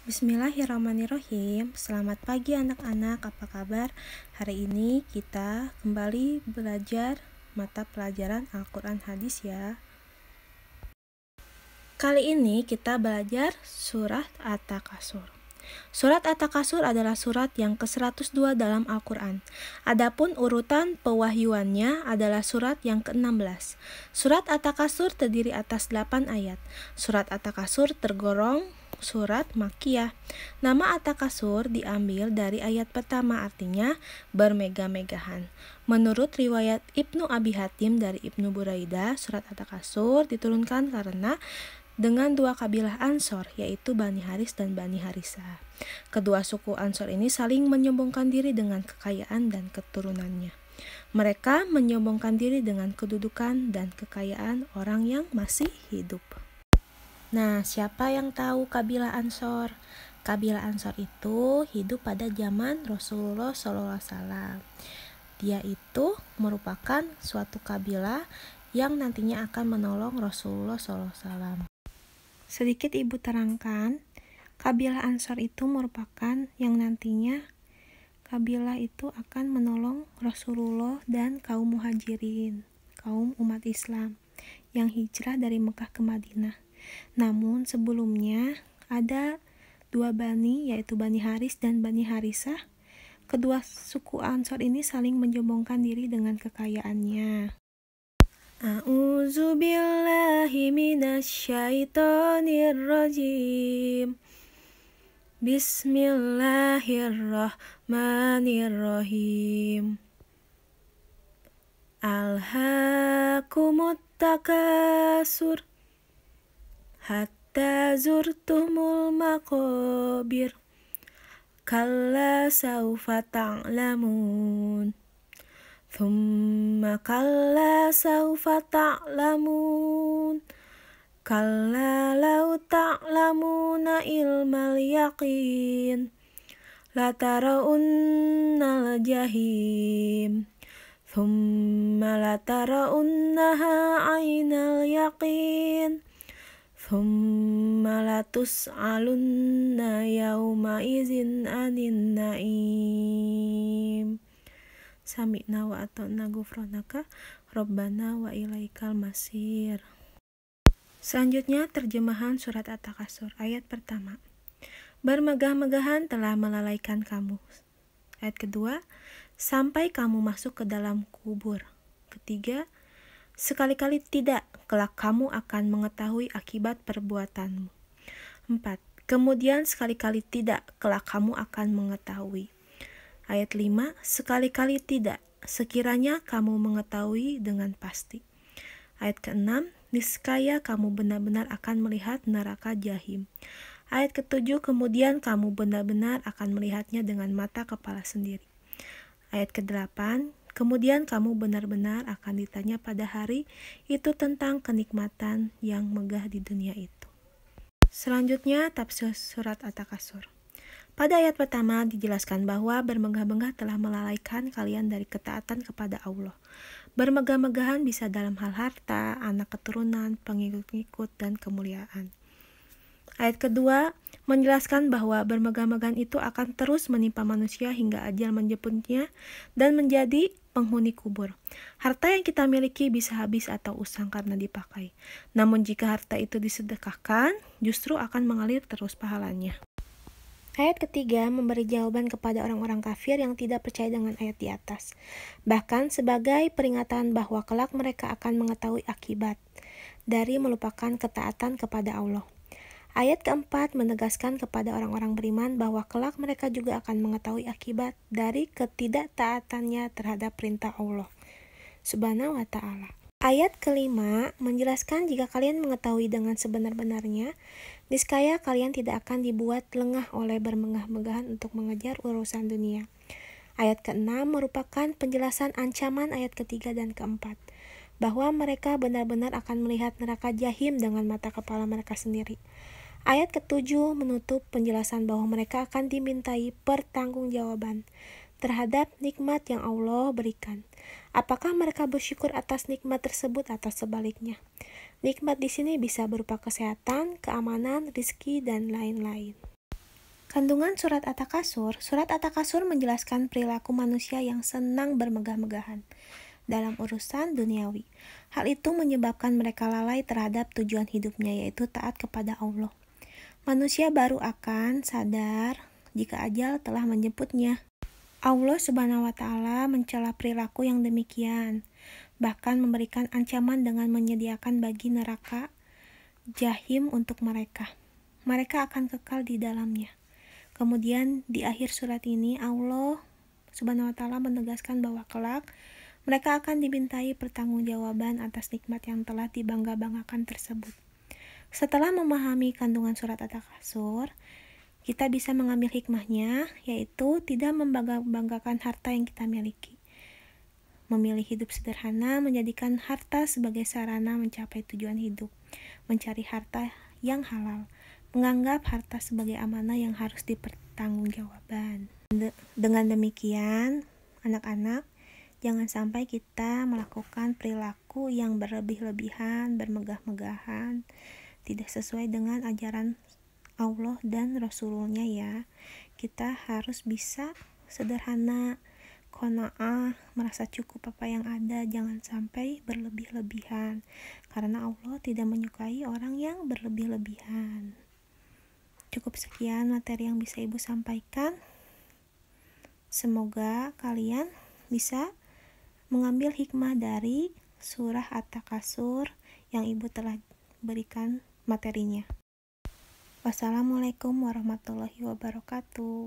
Bismillahirrahmanirrahim. Selamat pagi anak-anak, apa kabar? Hari ini kita kembali belajar mata pelajaran Al-Qur'an Hadis ya. Kali ini kita belajar surat At-Takasur. Surat At-Takasur adalah surat yang ke-102 dalam Al-Qur'an. Adapun urutan pewahyuannya adalah surat yang ke-16. Surat At-Takasur terdiri atas 8 ayat. Surat At-Takasur tergolong surat Makiyah. Nama Kasur diambil dari ayat pertama artinya bermega-megahan. Menurut riwayat Ibnu Abi Hatim dari Ibnu Buraida, surat Kasur diturunkan karena dengan dua kabilah Ansor, yaitu Bani Haris dan Bani Harisa. Kedua suku Ansor ini saling menyombongkan diri dengan kekayaan dan keturunannya. Mereka menyombongkan diri dengan kedudukan dan kekayaan orang yang masih hidup. Nah, siapa yang tahu kabilah Ansor? Kabilah Ansor itu hidup pada zaman Rasulullah SAW. Dia itu merupakan suatu kabilah yang nantinya akan menolong Rasulullah SAW. Sedikit ibu terangkan, kabilah Ansor itu merupakan yang nantinya kabilah itu akan menolong Rasulullah dan kaum muhajirin, kaum umat Islam yang hijrah dari Mekah ke Madinah. Namun sebelumnya ada dua bani yaitu Bani Haris dan Bani Harisah. Kedua suku Ansor ini saling menjombongkan diri dengan kekayaannya. A'udzubillahi minasyaitonirrajim. Bismillahirrahmanirrahim. Alhaqumut takasur hatta zurtumul makobir kalla saufa ta'lamun thumma kalla saufa ta'lamun kalla lau ta'lamuna ilmal yaqin lataraunna jahim thumma lataraunnaha ainal yaqin ثم لتسألن يومئذ عن النعيم سمعنا وأطعنا غفرانك ربنا وإليك المصير Selanjutnya terjemahan surat At-Takasur ayat pertama. Bermegah-megahan telah melalaikan kamu. Ayat kedua, sampai kamu masuk ke dalam kubur. Ketiga, Sekali-kali tidak, kelak kamu akan mengetahui akibat perbuatanmu. 4. Kemudian sekali-kali tidak, kelak kamu akan mengetahui. Ayat 5. Sekali-kali tidak, sekiranya kamu mengetahui dengan pasti. Ayat ke-6. Niskaya kamu benar-benar akan melihat neraka jahim. Ayat ke-7. kemudian kamu benar-benar akan melihatnya dengan mata kepala sendiri. Ayat ke-8, Kemudian kamu benar-benar akan ditanya pada hari itu tentang kenikmatan yang megah di dunia itu. Selanjutnya, tafsir surat At-Takasur. Pada ayat pertama dijelaskan bahwa bermegah-megah telah melalaikan kalian dari ketaatan kepada Allah. Bermegah-megahan bisa dalam hal harta, anak keturunan, pengikut-pengikut, dan kemuliaan. Ayat kedua menjelaskan bahwa bermegah-megahan itu akan terus menimpa manusia hingga ajal menjemputnya dan menjadi penghuni kubur. Harta yang kita miliki bisa habis atau usang karena dipakai. Namun jika harta itu disedekahkan, justru akan mengalir terus pahalanya. Ayat ketiga memberi jawaban kepada orang-orang kafir yang tidak percaya dengan ayat di atas. Bahkan sebagai peringatan bahwa kelak mereka akan mengetahui akibat dari melupakan ketaatan kepada Allah. Ayat keempat menegaskan kepada orang-orang beriman bahwa kelak mereka juga akan mengetahui akibat dari ketidaktaatannya terhadap perintah Allah Subhanahu wa taala. Ayat kelima menjelaskan jika kalian mengetahui dengan sebenar-benarnya, niscaya kalian tidak akan dibuat lengah oleh bermengah megahan untuk mengejar urusan dunia. Ayat keenam merupakan penjelasan ancaman ayat ketiga dan keempat bahwa mereka benar-benar akan melihat neraka jahim dengan mata kepala mereka sendiri. Ayat ketujuh menutup penjelasan bahwa mereka akan dimintai pertanggungjawaban terhadap nikmat yang Allah berikan. Apakah mereka bersyukur atas nikmat tersebut atau sebaliknya? Nikmat di sini bisa berupa kesehatan, keamanan, rizki, dan lain-lain. Kandungan surat Atakasur, Surat Atakasur menjelaskan perilaku manusia yang senang bermegah-megahan dalam urusan duniawi. Hal itu menyebabkan mereka lalai terhadap tujuan hidupnya yaitu taat kepada Allah. Manusia baru akan sadar jika ajal telah menjemputnya. Allah Subhanahu wa taala mencela perilaku yang demikian, bahkan memberikan ancaman dengan menyediakan bagi neraka jahim untuk mereka. Mereka akan kekal di dalamnya. Kemudian di akhir surat ini Allah Subhanahu wa taala menegaskan bahwa kelak mereka akan dimintai pertanggungjawaban atas nikmat yang telah dibangga-banggakan tersebut. Setelah memahami kandungan surat At-Takasur, kita bisa mengambil hikmahnya, yaitu tidak membanggakan harta yang kita miliki. Memilih hidup sederhana menjadikan harta sebagai sarana mencapai tujuan hidup, mencari harta yang halal, menganggap harta sebagai amanah yang harus dipertanggungjawaban. dengan demikian, anak-anak, Jangan sampai kita melakukan perilaku yang berlebih-lebihan, bermegah-megahan, tidak sesuai dengan ajaran Allah dan Rasulullah ya. Kita harus bisa sederhana, kona'ah, merasa cukup apa yang ada, jangan sampai berlebih-lebihan. Karena Allah tidak menyukai orang yang berlebih-lebihan. Cukup sekian materi yang bisa Ibu sampaikan. Semoga kalian bisa mengambil hikmah dari surah At-Takasur yang Ibu telah berikan materinya. Wassalamualaikum warahmatullahi wabarakatuh.